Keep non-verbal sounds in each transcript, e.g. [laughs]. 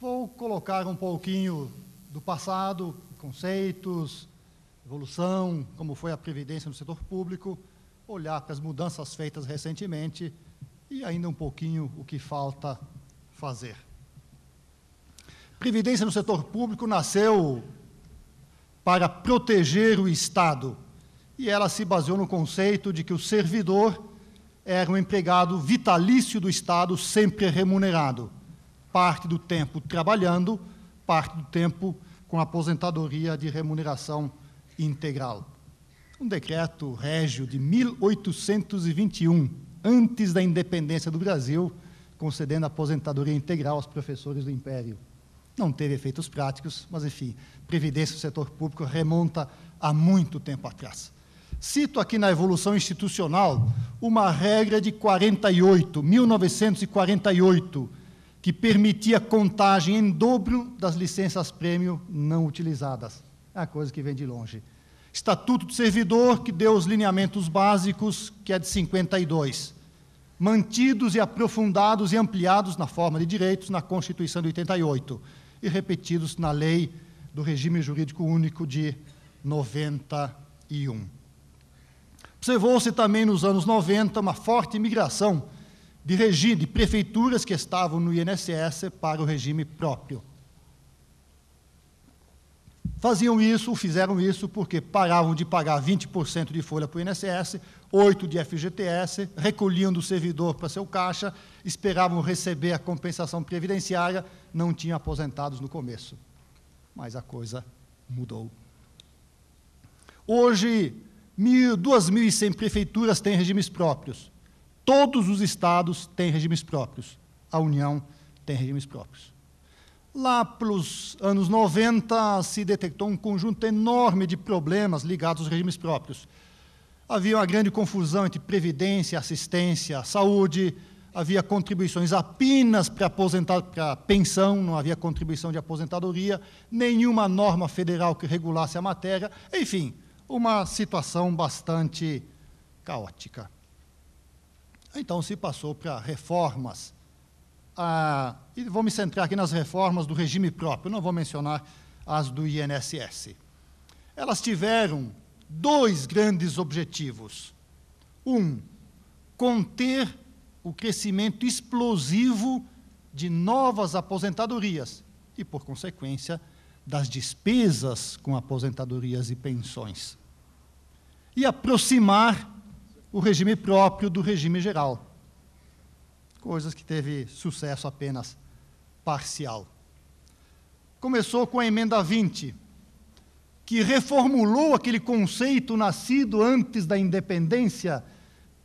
Vou colocar um pouquinho do passado, conceitos, evolução, como foi a previdência no setor público, olhar para as mudanças feitas recentemente e ainda um pouquinho o que falta fazer. Previdência no setor público nasceu para proteger o Estado e ela se baseou no conceito de que o servidor era um empregado vitalício do Estado, sempre remunerado parte do tempo trabalhando, parte do tempo com aposentadoria de remuneração integral. Um decreto régio de 1821, antes da independência do Brasil, concedendo aposentadoria integral aos professores do Império. Não teve efeitos práticos, mas, enfim, previdência do setor público remonta a muito tempo atrás. Cito aqui na evolução institucional uma regra de 48, 1948, que permitia contagem em dobro das licenças prêmio não utilizadas. É a coisa que vem de longe. Estatuto do Servidor, que deu os lineamentos básicos, que é de 52, mantidos e aprofundados e ampliados na forma de direitos na Constituição de 88 e repetidos na lei do regime jurídico único de 91. Observou-se também nos anos 90 uma forte migração de, regi de prefeituras que estavam no INSS para o regime próprio. Faziam isso, fizeram isso, porque paravam de pagar 20% de folha para o INSS, 8% de FGTS, recolhiam do servidor para seu caixa, esperavam receber a compensação previdenciária, não tinham aposentados no começo. Mas a coisa mudou. Hoje, 2.100 prefeituras têm regimes próprios. Todos os estados têm regimes próprios. A União tem regimes próprios. Lá pelos anos 90, se detectou um conjunto enorme de problemas ligados aos regimes próprios. Havia uma grande confusão entre previdência, assistência, saúde, havia contribuições apenas para aposentar para pensão, não havia contribuição de aposentadoria, nenhuma norma federal que regulasse a matéria, enfim, uma situação bastante caótica. Então se passou para reformas. Ah, e vou me centrar aqui nas reformas do regime próprio, não vou mencionar as do INSS. Elas tiveram dois grandes objetivos. Um, conter o crescimento explosivo de novas aposentadorias e, por consequência, das despesas com aposentadorias e pensões. E aproximar o regime próprio do regime geral. Coisas que teve sucesso apenas parcial. Começou com a emenda 20, que reformulou aquele conceito nascido antes da independência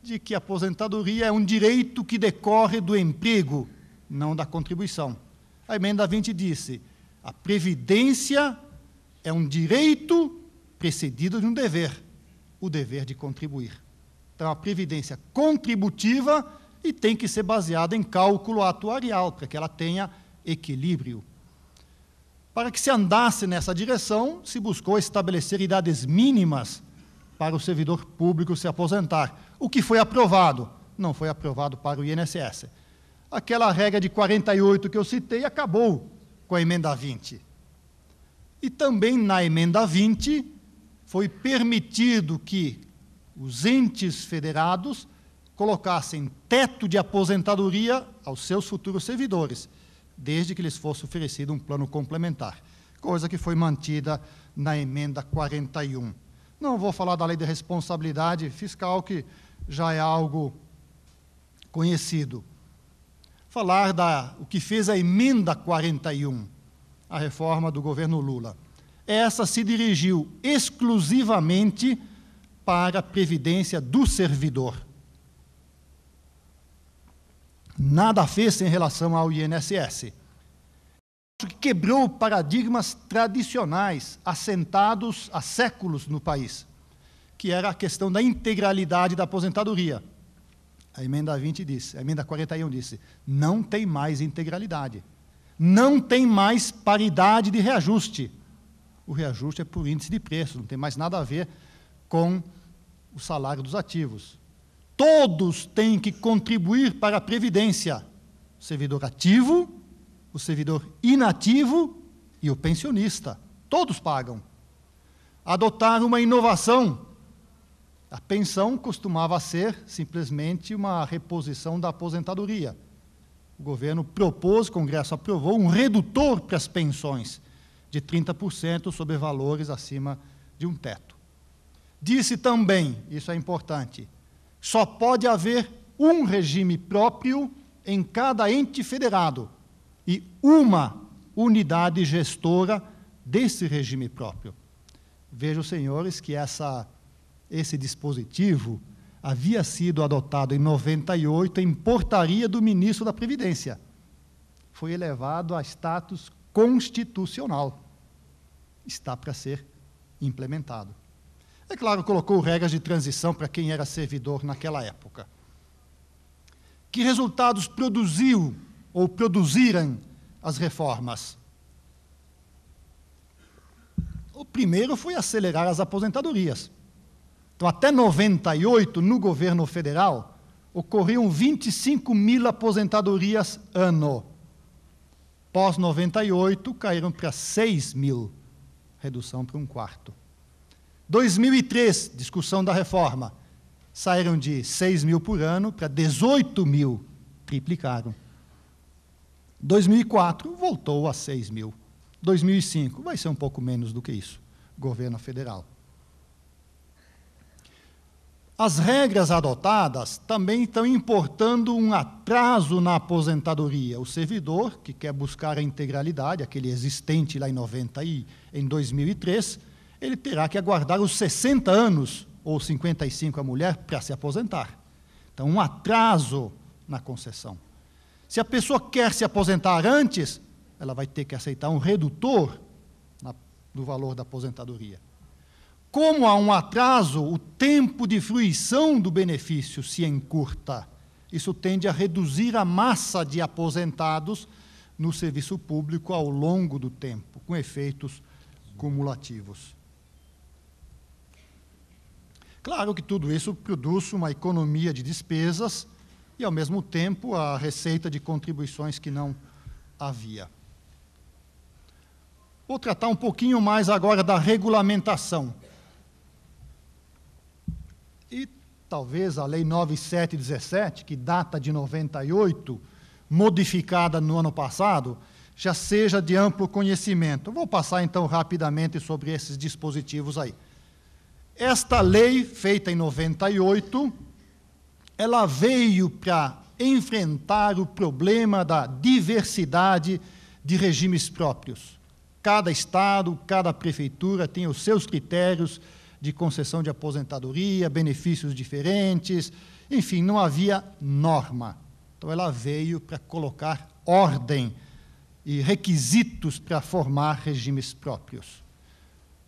de que a aposentadoria é um direito que decorre do emprego, não da contribuição. A emenda 20 disse: a previdência é um direito precedido de um dever, o dever de contribuir. Então, a previdência contributiva e tem que ser baseada em cálculo atuarial, para que ela tenha equilíbrio. Para que se andasse nessa direção, se buscou estabelecer idades mínimas para o servidor público se aposentar. O que foi aprovado? Não foi aprovado para o INSS. Aquela regra de 48 que eu citei acabou com a emenda 20. E também na emenda 20 foi permitido que os entes federados colocassem teto de aposentadoria aos seus futuros servidores, desde que lhes fosse oferecido um plano complementar, coisa que foi mantida na emenda 41. Não vou falar da lei de responsabilidade fiscal, que já é algo conhecido. Falar da o que fez a emenda 41, a reforma do governo Lula. Essa se dirigiu exclusivamente para a previdência do servidor. Nada fez em relação ao INSS. Acho que quebrou paradigmas tradicionais assentados há séculos no país, que era a questão da integralidade da aposentadoria. A emenda 20 disse, a emenda 41 disse, não tem mais integralidade. Não tem mais paridade de reajuste. O reajuste é por índice de preço, não tem mais nada a ver com o salário dos ativos. Todos têm que contribuir para a Previdência: o servidor ativo, o servidor inativo e o pensionista. Todos pagam. Adotar uma inovação. A pensão costumava ser simplesmente uma reposição da aposentadoria. O governo propôs, o Congresso aprovou, um redutor para as pensões de 30% sobre valores acima de um teto. Disse também, isso é importante, só pode haver um regime próprio em cada ente federado e uma unidade gestora desse regime próprio. Vejam, senhores, que essa, esse dispositivo havia sido adotado em 98 em portaria do ministro da Previdência. Foi elevado a status constitucional. Está para ser implementado. É claro, colocou regras de transição para quem era servidor naquela época. Que resultados produziu ou produziram as reformas? O primeiro foi acelerar as aposentadorias. Então, até 98, no governo federal, ocorriam 25 mil aposentadorias ano. Pós 98, caíram para 6 mil, redução para um quarto. 2003, discussão da reforma. Saíram de 6 mil por ano para 18 mil, triplicaram. 2004, voltou a 6 mil. 2005, vai ser um pouco menos do que isso, governo federal. As regras adotadas também estão importando um atraso na aposentadoria. O servidor, que quer buscar a integralidade, aquele existente lá em, 90 e, em 2003, ele terá que aguardar os 60 anos, ou 55 a mulher, para se aposentar. Então, um atraso na concessão. Se a pessoa quer se aposentar antes, ela vai ter que aceitar um redutor na, do valor da aposentadoria. Como há um atraso, o tempo de fruição do benefício se encurta. Isso tende a reduzir a massa de aposentados no serviço público ao longo do tempo, com efeitos cumulativos. Claro que tudo isso produz uma economia de despesas e, ao mesmo tempo, a receita de contribuições que não havia. Vou tratar um pouquinho mais agora da regulamentação. E talvez a Lei 9717, que data de 98, modificada no ano passado, já seja de amplo conhecimento. Vou passar então rapidamente sobre esses dispositivos aí. Esta lei, feita em 98, ela veio para enfrentar o problema da diversidade de regimes próprios. Cada estado, cada prefeitura tem os seus critérios de concessão de aposentadoria, benefícios diferentes, enfim, não havia norma. Então ela veio para colocar ordem e requisitos para formar regimes próprios.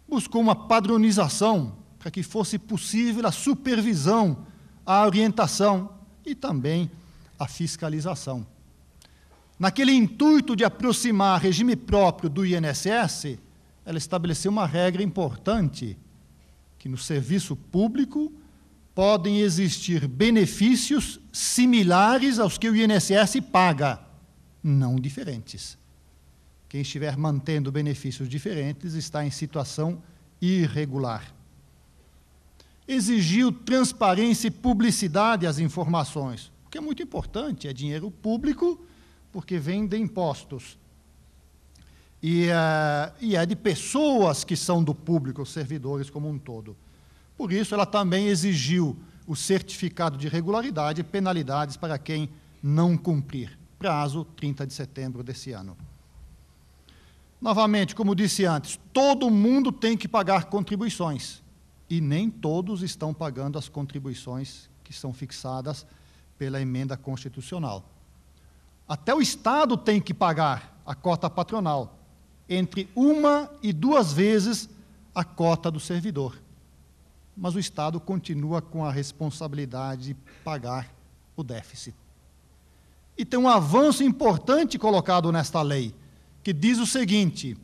Buscou uma padronização para que fosse possível a supervisão, a orientação e também a fiscalização. Naquele intuito de aproximar regime próprio do INSS, ela estabeleceu uma regra importante, que no serviço público podem existir benefícios similares aos que o INSS paga, não diferentes. Quem estiver mantendo benefícios diferentes está em situação irregular exigiu transparência e publicidade às informações, o que é muito importante, é dinheiro público, porque vem de impostos. E, uh, e é de pessoas que são do público, servidores como um todo. Por isso, ela também exigiu o certificado de regularidade e penalidades para quem não cumprir. Prazo 30 de setembro desse ano. Novamente, como disse antes, todo mundo tem que pagar contribuições e nem todos estão pagando as contribuições que são fixadas pela emenda constitucional. Até o Estado tem que pagar a cota patronal, entre uma e duas vezes a cota do servidor. Mas o Estado continua com a responsabilidade de pagar o déficit. E tem um avanço importante colocado nesta lei, que diz o seguinte: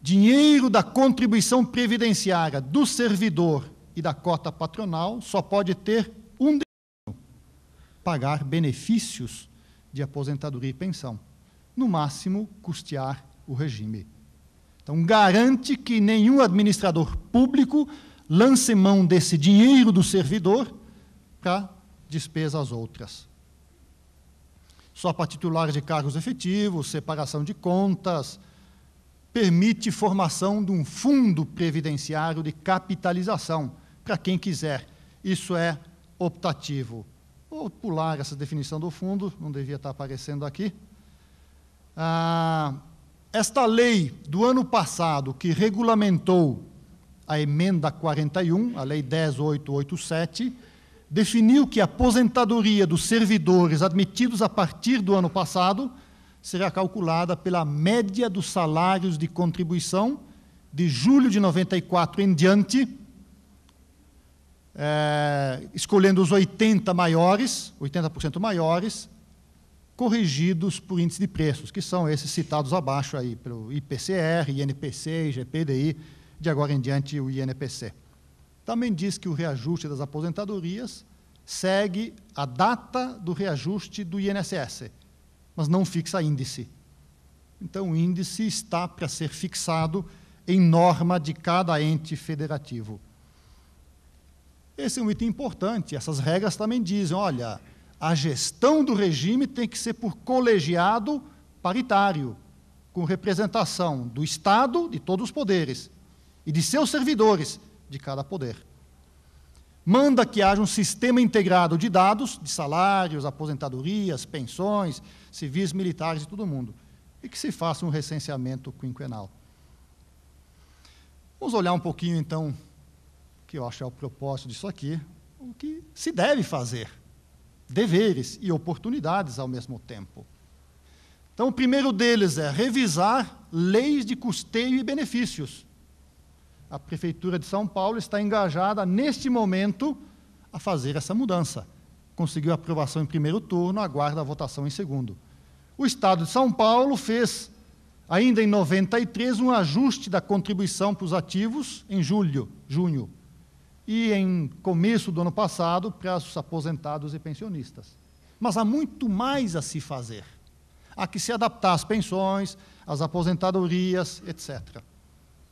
dinheiro da contribuição previdenciária do servidor e da cota patronal só pode ter um destino: pagar benefícios de aposentadoria e pensão. No máximo, custear o regime. Então, garante que nenhum administrador público lance mão desse dinheiro do servidor para despesas outras. Só para titulares de cargos efetivos, separação de contas, permite formação de um fundo previdenciário de capitalização, para quem quiser. Isso é optativo. Vou pular essa definição do fundo, não devia estar aparecendo aqui. Ah, esta lei do ano passado, que regulamentou a emenda 41, a lei 10887, definiu que a aposentadoria dos servidores admitidos a partir do ano passado será calculada pela média dos salários de contribuição de julho de 94 em diante, é, escolhendo os 80 maiores, 80% maiores, corrigidos por índice de preços, que são esses citados abaixo aí, pelo IPCR, INPC, IGPDI, de agora em diante o INPC. Também diz que o reajuste das aposentadorias segue a data do reajuste do INSS, mas não fixa índice. Então, o índice está para ser fixado em norma de cada ente federativo. Esse é um item importante. Essas regras também dizem: olha, a gestão do regime tem que ser por colegiado paritário, com representação do Estado, de todos os poderes, e de seus servidores, de cada poder manda que haja um sistema integrado de dados, de salários, aposentadorias, pensões, civis, militares e todo mundo, e que se faça um recenseamento quinquenal. Vamos olhar um pouquinho, então, que eu acho é o propósito disso aqui, o que se deve fazer, deveres e oportunidades ao mesmo tempo. Então, o primeiro deles é revisar leis de custeio e benefícios a Prefeitura de São Paulo está engajada, neste momento, a fazer essa mudança. Conseguiu aprovação em primeiro turno, aguarda a votação em segundo. O Estado de São Paulo fez, ainda em 93, um ajuste da contribuição para os ativos em julho, junho. E em começo do ano passado, para os aposentados e pensionistas. Mas há muito mais a se fazer. Há que se adaptar às pensões, às aposentadorias, etc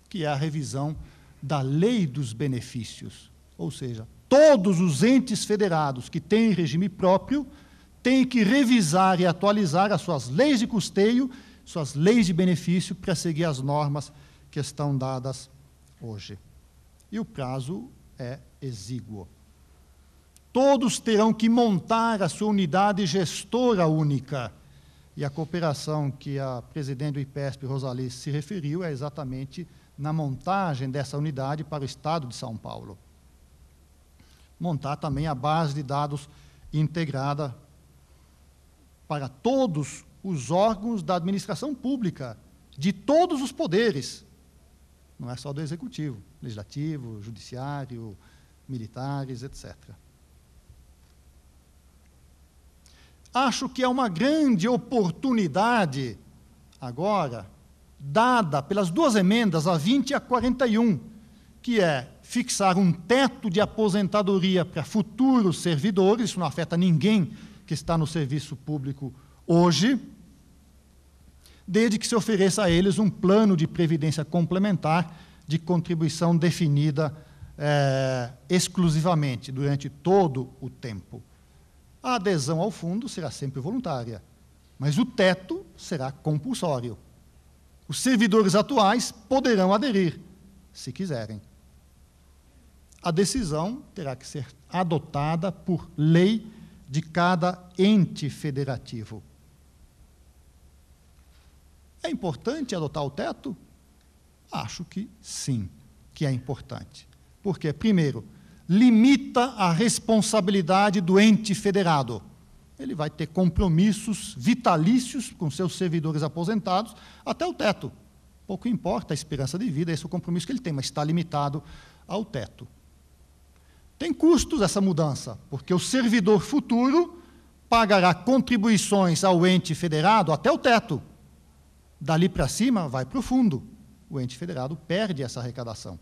que é a revisão da lei dos benefícios. Ou seja, todos os entes federados que têm regime próprio têm que revisar e atualizar as suas leis de custeio, suas leis de benefício, para seguir as normas que estão dadas hoje. E o prazo é exíguo. Todos terão que montar a sua unidade gestora única. E a cooperação que a presidente do IPESP, Rosali, se referiu é exatamente na montagem dessa unidade para o Estado de São Paulo. Montar também a base de dados integrada para todos os órgãos da administração pública, de todos os poderes, não é só do executivo, legislativo, judiciário, militares, etc. Acho que é uma grande oportunidade agora dada pelas duas emendas, a 20 e a 41, que é fixar um teto de aposentadoria para futuros servidores, isso não afeta ninguém que está no serviço público hoje, desde que se ofereça a eles um plano de previdência complementar de contribuição definida é, exclusivamente durante todo o tempo. A adesão ao fundo será sempre voluntária, mas o teto será compulsório. Os servidores atuais poderão aderir, se quiserem. A decisão terá que ser adotada por lei de cada ente federativo. É importante adotar o teto? Acho que sim, que é importante. Porque, primeiro, limita a responsabilidade do ente federado ele vai ter compromissos vitalícios com seus servidores aposentados até o teto. Pouco importa a esperança de vida, esse é o compromisso que ele tem, mas está limitado ao teto. Tem custos essa mudança, porque o servidor futuro pagará contribuições ao ente federado até o teto. Dali para cima, vai para o fundo. O ente federado perde essa arrecadação.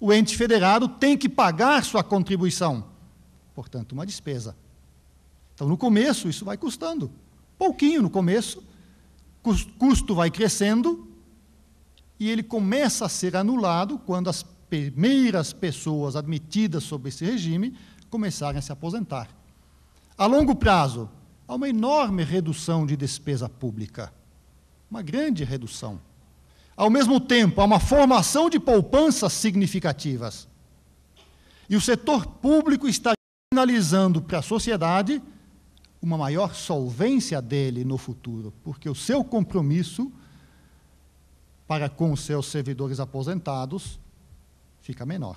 O ente federado tem que pagar sua contribuição, portanto, uma despesa. Então, no começo, isso vai custando. Pouquinho no começo, custo vai crescendo e ele começa a ser anulado quando as primeiras pessoas admitidas sob esse regime começarem a se aposentar. A longo prazo, há uma enorme redução de despesa pública, uma grande redução. Ao mesmo tempo, há uma formação de poupanças significativas. E o setor público está sinalizando para a sociedade uma maior solvência dele no futuro, porque o seu compromisso para com os seus servidores aposentados fica menor.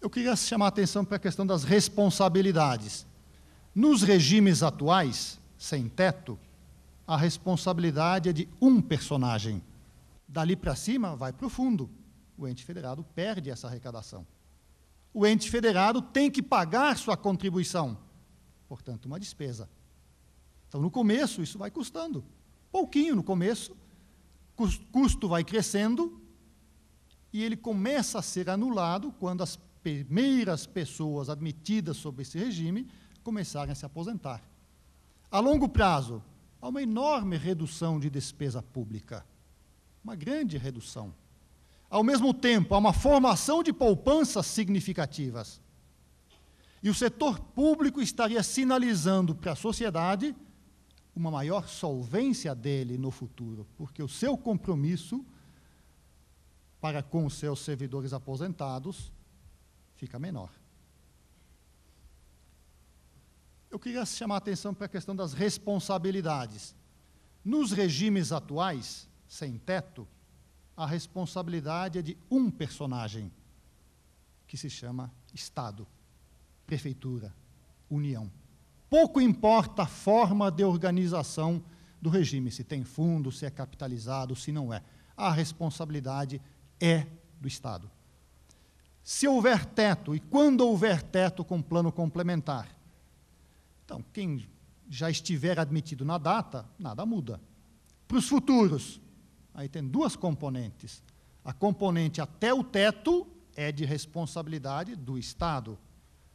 Eu queria chamar a atenção para a questão das responsabilidades. Nos regimes atuais, sem teto, a responsabilidade é de um personagem. Dali para cima, vai para o fundo. O ente federado perde essa arrecadação o ente federado tem que pagar sua contribuição. Portanto, uma despesa. Então, no começo, isso vai custando. Pouquinho no começo, custo vai crescendo e ele começa a ser anulado quando as primeiras pessoas admitidas sob esse regime começarem a se aposentar. A longo prazo, há uma enorme redução de despesa pública, uma grande redução ao mesmo tempo, há uma formação de poupanças significativas. E o setor público estaria sinalizando para a sociedade uma maior solvência dele no futuro, porque o seu compromisso para com os seus servidores aposentados fica menor. Eu queria chamar a atenção para a questão das responsabilidades. Nos regimes atuais, sem teto, a responsabilidade é de um personagem, que se chama Estado, Prefeitura, União. Pouco importa a forma de organização do regime, se tem fundo, se é capitalizado, se não é. A responsabilidade é do Estado. Se houver teto, e quando houver teto com plano complementar, então, quem já estiver admitido na data, nada muda. Para os futuros, Aí tem duas componentes. A componente até o teto é de responsabilidade do Estado.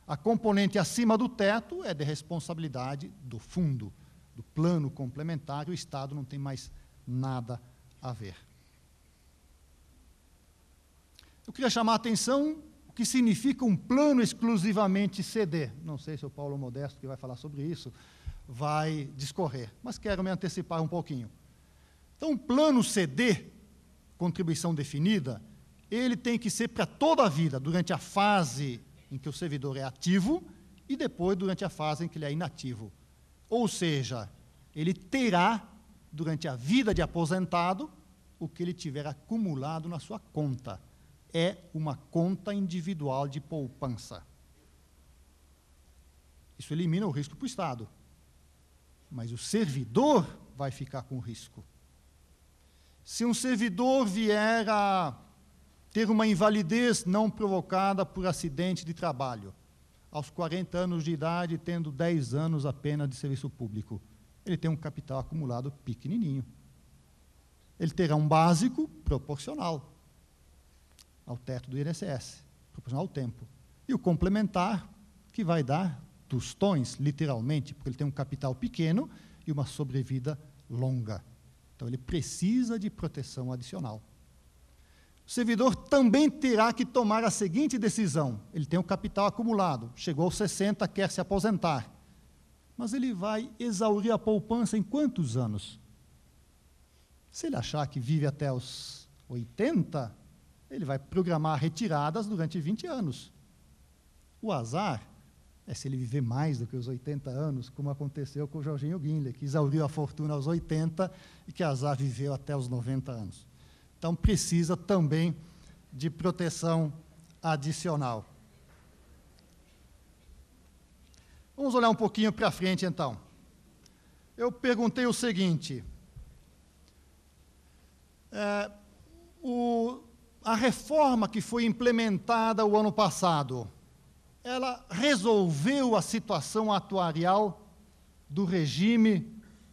A componente acima do teto é de responsabilidade do fundo, do plano complementar, o Estado não tem mais nada a ver. Eu queria chamar a atenção o que significa um plano exclusivamente CD. Não sei se o Paulo Modesto, que vai falar sobre isso, vai discorrer, mas quero me antecipar um pouquinho. Então, o plano CD, contribuição definida, ele tem que ser para toda a vida, durante a fase em que o servidor é ativo e depois durante a fase em que ele é inativo. Ou seja, ele terá, durante a vida de aposentado, o que ele tiver acumulado na sua conta. É uma conta individual de poupança. Isso elimina o risco para o Estado. Mas o servidor vai ficar com o risco. Se um servidor vier a ter uma invalidez não provocada por acidente de trabalho, aos 40 anos de idade, tendo 10 anos apenas de serviço público, ele tem um capital acumulado pequenininho. Ele terá um básico proporcional ao teto do INSS, proporcional ao tempo. E o complementar, que vai dar tostões, literalmente, porque ele tem um capital pequeno e uma sobrevida longa. Então, ele precisa de proteção adicional. O servidor também terá que tomar a seguinte decisão: ele tem o um capital acumulado, chegou aos 60, quer se aposentar. Mas ele vai exaurir a poupança em quantos anos? Se ele achar que vive até os 80, ele vai programar retiradas durante 20 anos. O azar é se ele viver mais do que os 80 anos, como aconteceu com o Jorginho Guinle, que exauriu a fortuna aos 80 e que azar viveu até os 90 anos. Então, precisa também de proteção adicional. Vamos olhar um pouquinho para frente, então. Eu perguntei o seguinte: é, o, a reforma que foi implementada o ano passado, ela resolveu a situação atuarial do regime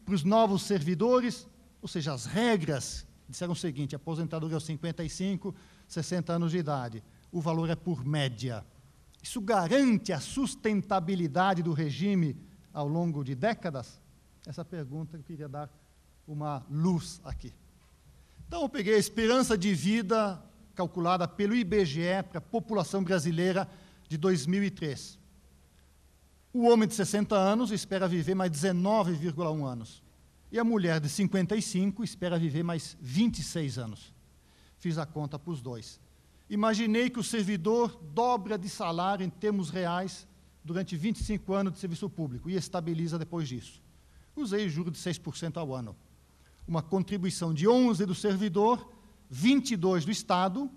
para os novos servidores, ou seja, as regras disseram o seguinte: aposentadoria aos 55, 60 anos de idade. O valor é por média. Isso garante a sustentabilidade do regime ao longo de décadas? Essa pergunta eu queria dar uma luz aqui. Então, eu peguei a esperança de vida calculada pelo IBGE para a população brasileira de 2003. O homem de 60 anos espera viver mais 19,1 anos. E a mulher de 55 espera viver mais 26 anos. Fiz a conta para os dois. Imaginei que o servidor dobra de salário em termos reais durante 25 anos de serviço público e estabiliza depois disso. Usei juro de 6% ao ano. Uma contribuição de 11 do servidor, 22 do Estado,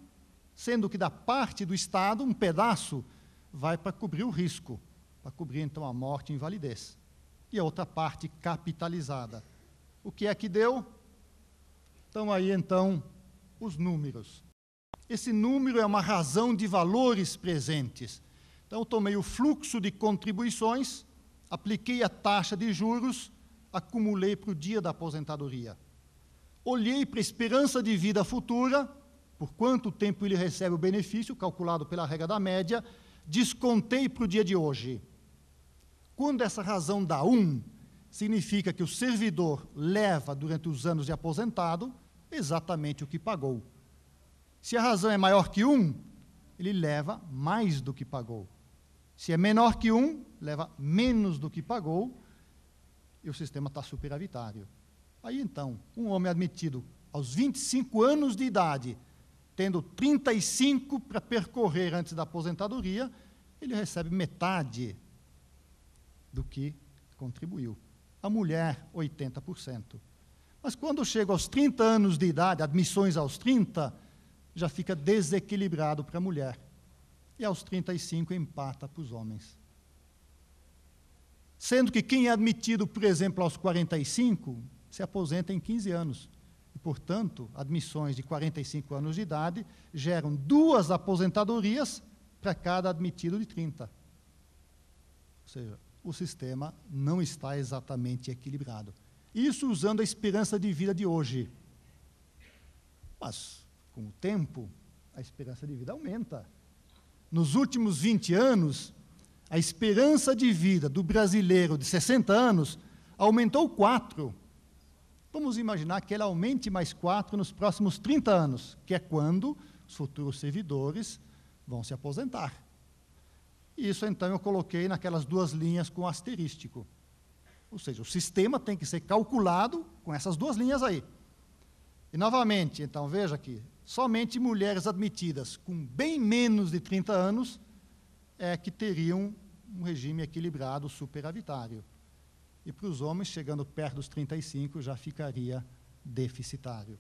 sendo que da parte do Estado, um pedaço vai para cobrir o risco, para cobrir então a morte e invalidez. E a outra parte capitalizada. O que é que deu? Estão aí então os números. Esse número é uma razão de valores presentes. Então, eu tomei o fluxo de contribuições, apliquei a taxa de juros, acumulei para o dia da aposentadoria. Olhei para a esperança de vida futura, por quanto tempo ele recebe o benefício, calculado pela regra da média, descontei para o dia de hoje. Quando essa razão dá 1, um, significa que o servidor leva durante os anos de aposentado exatamente o que pagou. Se a razão é maior que 1, um, ele leva mais do que pagou. Se é menor que 1, um, leva menos do que pagou e o sistema está superavitário. Aí então, um homem admitido aos 25 anos de idade tendo 35 para percorrer antes da aposentadoria, ele recebe metade do que contribuiu. A mulher, 80%. Mas quando chega aos 30 anos de idade, admissões aos 30, já fica desequilibrado para a mulher. E aos 35 empata para os homens. Sendo que quem é admitido, por exemplo, aos 45, se aposenta em 15 anos. Portanto, admissões de 45 anos de idade geram duas aposentadorias para cada admitido de 30. Ou seja, o sistema não está exatamente equilibrado. Isso usando a esperança de vida de hoje. Mas, com o tempo, a esperança de vida aumenta. Nos últimos 20 anos, a esperança de vida do brasileiro de 60 anos aumentou 4 Vamos imaginar que ele aumente mais 4 nos próximos 30 anos, que é quando os futuros servidores vão se aposentar. Isso, então, eu coloquei naquelas duas linhas com asterístico. Ou seja, o sistema tem que ser calculado com essas duas linhas aí. E, novamente, então, veja que somente mulheres admitidas com bem menos de 30 anos é que teriam um regime equilibrado superavitário e para os homens, chegando perto dos 35, já ficaria deficitário.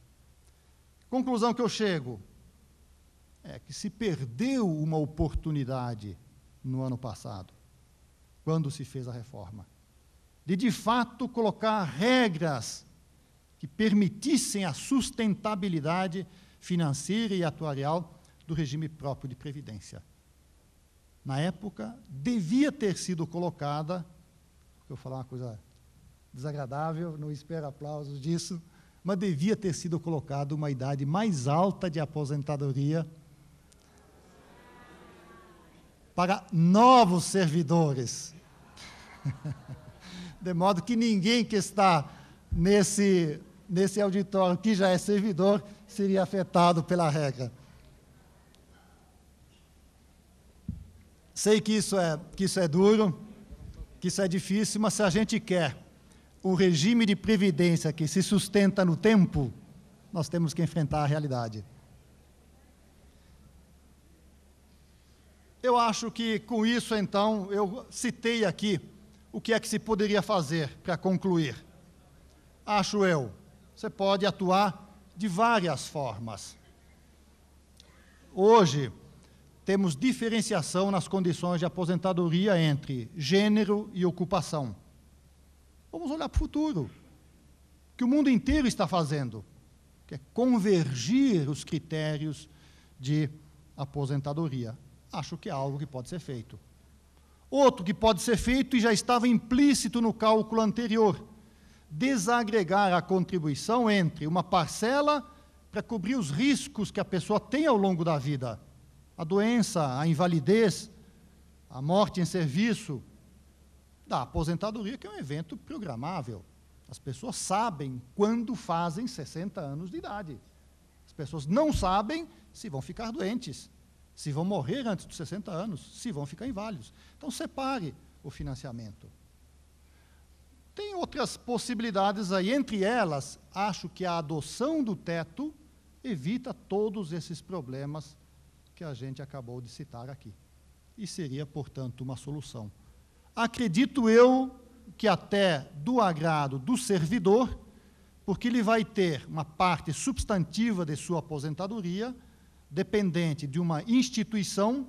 Conclusão que eu chego é que se perdeu uma oportunidade no ano passado, quando se fez a reforma, de de fato colocar regras que permitissem a sustentabilidade financeira e atuarial do regime próprio de previdência. Na época, devia ter sido colocada eu falar uma coisa desagradável, não espero aplausos disso, mas devia ter sido colocado uma idade mais alta de aposentadoria para novos servidores. [laughs] De modo que ninguém que está nesse, nesse auditório, que já é servidor, seria afetado pela regra. Sei que isso é, que isso é duro, que isso é difícil, mas se a gente quer o regime de previdência que se sustenta no tempo, nós temos que enfrentar a realidade. Eu acho que com isso, então, eu citei aqui o que é que se poderia fazer para concluir. Acho eu, você pode atuar de várias formas. Hoje, temos diferenciação nas condições de aposentadoria entre gênero e ocupação. Vamos olhar para o futuro, que o mundo inteiro está fazendo, que é convergir os critérios de aposentadoria. Acho que é algo que pode ser feito. Outro que pode ser feito e já estava implícito no cálculo anterior: desagregar a contribuição entre uma parcela para cobrir os riscos que a pessoa tem ao longo da vida a doença, a invalidez, a morte em serviço, da aposentadoria, que é um evento programável. As pessoas sabem quando fazem 60 anos de idade. As pessoas não sabem se vão ficar doentes, se vão morrer antes dos 60 anos, se vão ficar inválidos. Então, separe o financiamento. Tem outras possibilidades aí, entre elas, acho que a adoção do teto evita todos esses problemas que a gente acabou de citar aqui. E seria, portanto, uma solução. Acredito eu que até do agrado do servidor, porque ele vai ter uma parte substantiva de sua aposentadoria dependente de uma instituição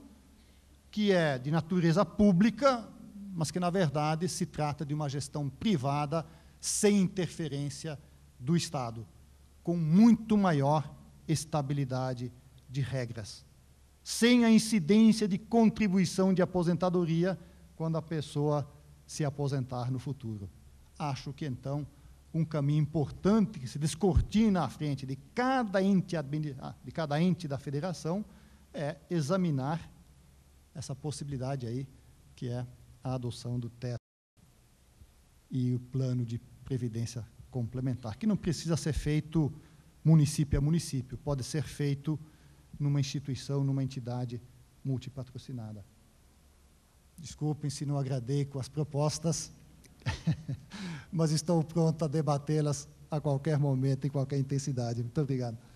que é de natureza pública, mas que, na verdade, se trata de uma gestão privada sem interferência do Estado, com muito maior estabilidade de regras sem a incidência de contribuição de aposentadoria quando a pessoa se aposentar no futuro. Acho que então um caminho importante que se descortina à frente de cada ente, ah, de cada ente da federação é examinar essa possibilidade aí, que é a adoção do teto e o plano de previdência complementar, que não precisa ser feito município a município, pode ser feito numa instituição, numa entidade multipatrocinada. Desculpem se não agradei com as propostas, [laughs] mas estou pronto a debatê-las a qualquer momento, em qualquer intensidade. Muito obrigado.